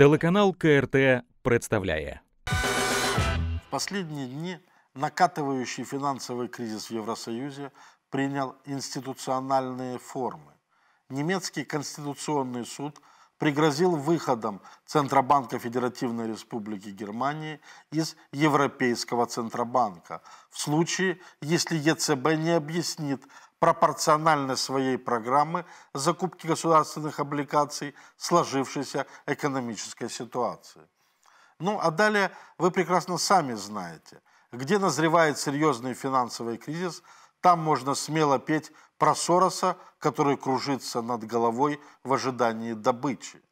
Телеканал КРТ представляет. В последние дни накатывающий финансовый кризис в Евросоюзе принял институциональные формы. Немецкий конституционный суд пригрозил выходом Центробанка Федеративной Республики Германии из Европейского Центробанка в случае, если ЕЦБ не объяснит пропорционально своей программы закупки государственных облигаций сложившейся экономической ситуации. Ну, а далее вы прекрасно сами знаете, где назревает серьезный финансовый кризис, там можно смело петь про Сороса, который кружится над головой в ожидании добычи.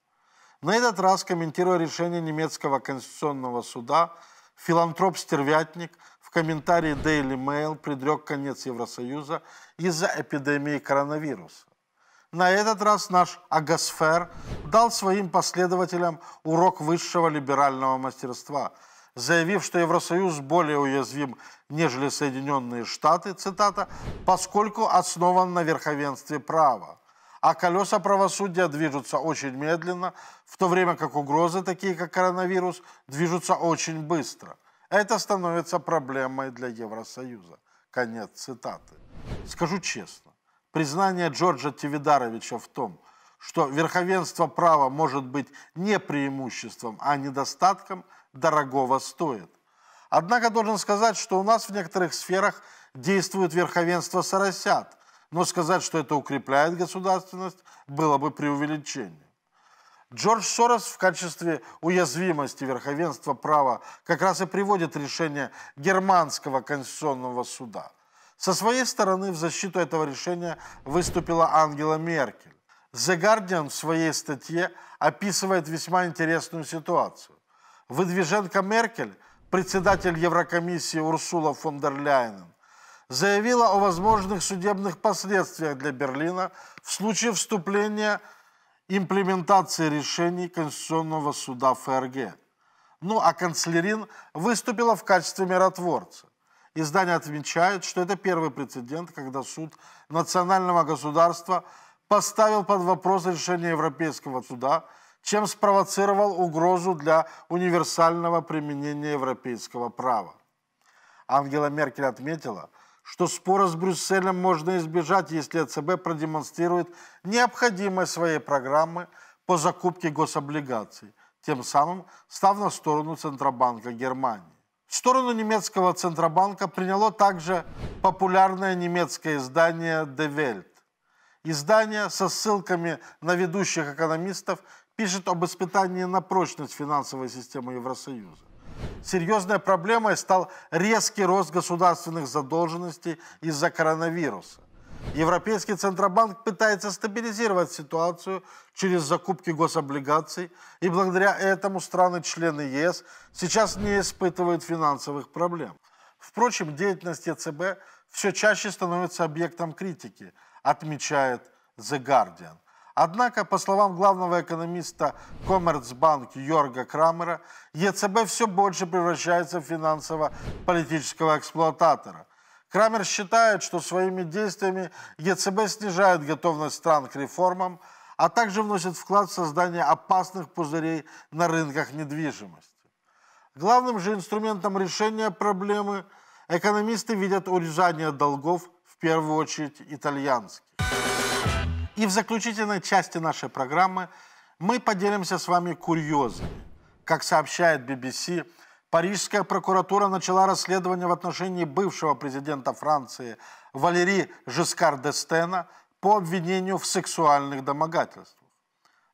На этот раз, комментируя решение немецкого конституционного суда, филантроп-стервятник в комментарии Daily Mail предрек конец Евросоюза из-за эпидемии коронавируса. На этот раз наш Агасфер дал своим последователям урок высшего либерального мастерства, заявив, что Евросоюз более уязвим, нежели Соединенные Штаты, цитата, поскольку основан на верховенстве права а колеса правосудия движутся очень медленно, в то время как угрозы, такие как коронавирус, движутся очень быстро – это становится проблемой для Евросоюза. Конец цитаты. Скажу честно, признание Джорджа Тивидаровича в том, что верховенство права может быть не преимуществом, а недостатком, дорогого стоит. Однако должен сказать, что у нас в некоторых сферах действует верховенство соросят, но сказать, что это укрепляет государственность, было бы преувеличение. Джордж Сорос в качестве уязвимости верховенства права как раз и приводит решение германского конституционного суда. Со своей стороны в защиту этого решения выступила Ангела Меркель. The Guardian в своей статье описывает весьма интересную ситуацию. Выдвиженка Меркель, председатель Еврокомиссии Урсула фон дер Ляйнен, заявила о возможных судебных последствиях для Берлина в случае вступления имплементации решений Конституционного суда ФРГ. Ну а канцлерин выступила в качестве миротворца. Издание отмечает, что это первый прецедент, когда суд национального государства поставил под вопрос решение Европейского суда, чем спровоцировал угрозу для универсального применения европейского права. Ангела Меркель отметила – что спора с Брюсселем можно избежать, если ЦБ продемонстрирует необходимость своей программы по закупке гособлигаций, тем самым став на сторону Центробанка Германии. В Сторону немецкого Центробанка приняло также популярное немецкое издание «De Welt». Издание со ссылками на ведущих экономистов пишет об испытании на прочность финансовой системы Евросоюза серьезной проблемой стал резкий рост государственных задолженностей из-за коронавируса. Европейский Центробанк пытается стабилизировать ситуацию через закупки гособлигаций, и благодаря этому страны-члены ЕС сейчас не испытывают финансовых проблем. Впрочем, деятельность ЕЦБ все чаще становится объектом критики, отмечает The Guardian. Однако, по словам главного экономиста Коммерцбанк Йорга Крамера, ЕЦБ все больше превращается в финансово-политического эксплуататора. Крамер считает, что своими действиями ЕЦБ снижает готовность стран к реформам, а также вносит вклад в создание опасных пузырей на рынках недвижимости. Главным же инструментом решения проблемы экономисты видят урезание долгов, в первую очередь итальянских. И в заключительной части нашей программы мы поделимся с вами курьезами. Как сообщает BBC, Парижская прокуратура начала расследование в отношении бывшего президента Франции Валерии Жискар Дестена по обвинению в сексуальных домогательствах.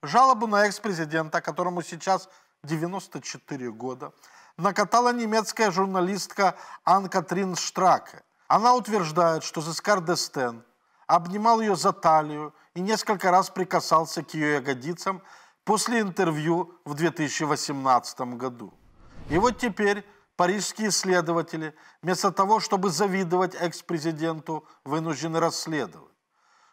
Жалобу на экс-президента, которому сейчас 94 года, накатала немецкая журналистка Анн-Катрин Штраке. Она утверждает, что Зискар Дестен обнимал ее за талию и несколько раз прикасался к ее ягодицам после интервью в 2018 году. И вот теперь парижские исследователи, вместо того, чтобы завидовать экс-президенту, вынуждены расследовать.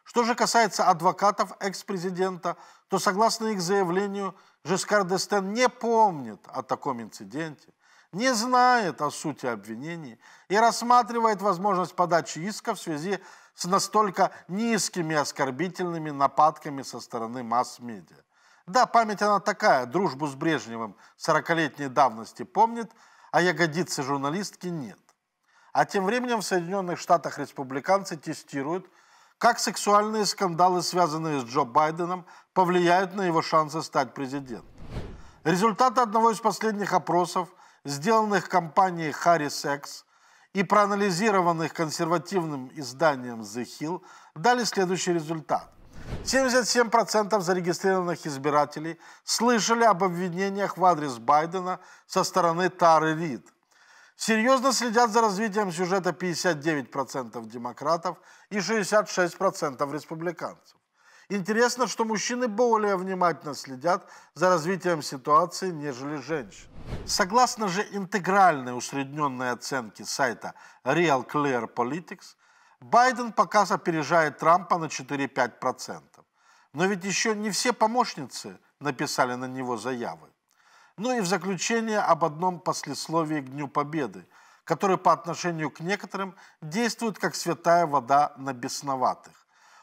Что же касается адвокатов экс-президента, то, согласно их заявлению, Жескар Дестен не помнит о таком инциденте, не знает о сути обвинений и рассматривает возможность подачи иска в связи с настолько низкими оскорбительными нападками со стороны масс-медиа. Да, память она такая, дружбу с Брежневым 40-летней давности помнит, а ягодицы журналистки нет. А тем временем в Соединенных Штатах республиканцы тестируют, как сексуальные скандалы, связанные с Джо Байденом, повлияют на его шансы стать президентом. Результаты одного из последних опросов, сделанных компанией Harris X, и проанализированных консервативным изданием The Hill, дали следующий результат. 77% зарегистрированных избирателей слышали об обвинениях в адрес Байдена со стороны Тары Рид. Серьезно следят за развитием сюжета 59% демократов и 66% республиканцев. Интересно, что мужчины более внимательно следят за развитием ситуации, нежели женщины. Согласно же интегральной усредненной оценке сайта Real Clear Politics, Байден пока опережает Трампа на 4-5%. Но ведь еще не все помощницы написали на него заявы. Ну и в заключение об одном послесловии к Дню Победы, который по отношению к некоторым действует как святая вода на бесноватых.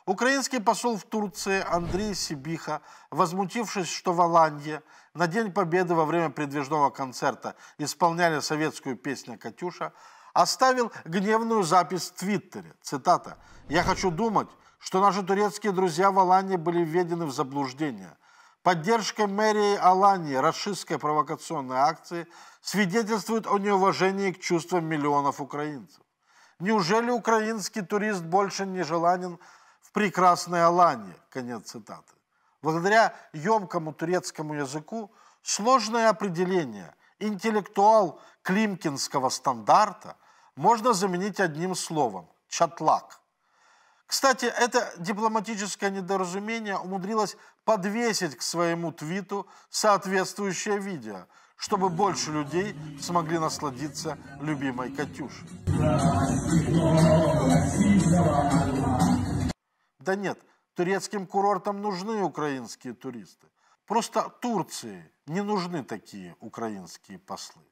Украинский посол в Турции Андрей Сибиха, возмутившись, что в Оландии на День Победы во время предвижного концерта исполняли советскую песню «Катюша», оставил гневную запись в Твиттере. Цитата. «Я хочу думать, что наши турецкие друзья в Алании были введены в заблуждение. Поддержка мэрии Алании расистской провокационной акции свидетельствует о неуважении к чувствам миллионов украинцев. Неужели украинский турист больше не желанен прекрасной Алане. Конец цитаты. Благодаря емкому турецкому языку сложное определение интеллектуал климкинского стандарта можно заменить одним словом – чатлак. Кстати, это дипломатическое недоразумение умудрилось подвесить к своему твиту соответствующее видео, чтобы больше людей смогли насладиться любимой Катюшей. Да нет, турецким курортам нужны украинские туристы. Просто Турции не нужны такие украинские послы.